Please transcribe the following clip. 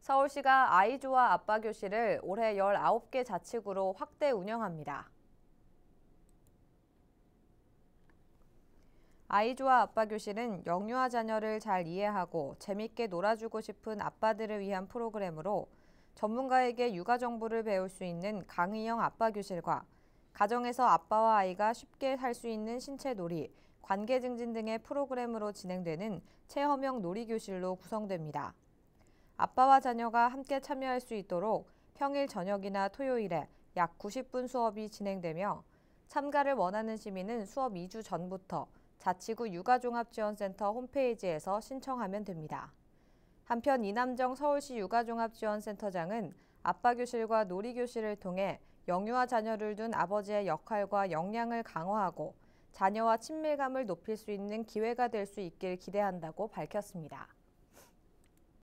서울시가 아이조와 아빠 교실을 올해 19개 자치구로 확대 운영합니다. 아이조와 아빠 교실은 영유아 자녀를 잘 이해하고 재밌게 놀아주고 싶은 아빠들을 위한 프로그램으로 전문가에게 육아 정보를 배울 수 있는 강의형 아빠 교실과 가정에서 아빠와 아이가 쉽게 살 수 있는 신체 놀이, 관계 증진 등의 프로그램으로 진행되는 체험형 놀이 교실로 구성됩니다. 아빠와 자녀가 함께 참여할 수 있도록 평일 저녁이나 토요일에 약 90분 수업이 진행되며 참가를 원하는 시민은 수업 2주 전부터 자치구 육아종합지원센터 홈페이지에서 신청하면 됩니다. 한편 이남정 서울시 육아종합지원센터장은 아빠교실과 놀이교실을 통해 영유아 자녀를 둔 아버지의 역할과 역량을 강화하고 자녀와 친밀감을 높일 수 있는 기회가 될 수 있길 기대한다고 밝혔습니다.